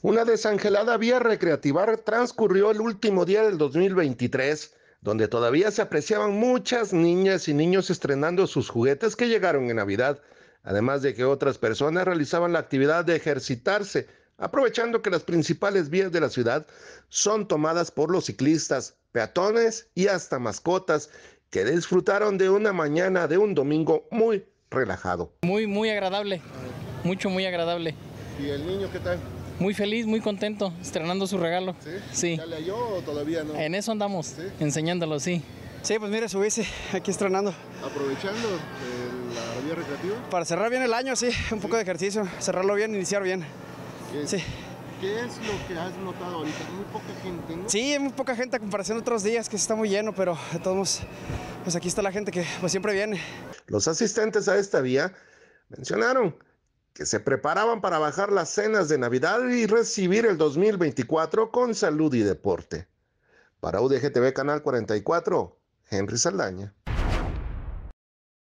Una desangelada vía recreativa transcurrió el último día del 2023, donde todavía se apreciaban muchas niñas y niños estrenando sus juguetes que llegaron en Navidad, además de que otras personas realizaban la actividad de ejercitarse, aprovechando que las principales vías de la ciudad son tomadas por los ciclistas, peatones y hasta mascotas, que disfrutaron de una mañana de un domingo muy relajado. Muy, muy agradable, mucho, muy agradable. ¿Y el niño qué tal? Muy feliz, muy contento, estrenando su regalo. ¿Sí? sí. ya le o todavía no? En eso andamos, enseñándolo, sí. Sí, pues mire, su aquí estrenando. ¿Aprovechando eh, la vía recreativa? Para cerrar bien el año, sí, un poco de ejercicio, cerrarlo bien, iniciar bien. sí. ¿Qué es lo que has notado ahorita? Muy poca gente, ¿no? Sí, muy poca gente a comparación de otros días que está muy lleno, pero de todos modos, pues aquí está la gente que pues, siempre viene. Los asistentes a esta vía mencionaron que se preparaban para bajar las cenas de Navidad y recibir el 2024 con salud y deporte. Para UDGTV Canal 44, Henry Saldaña.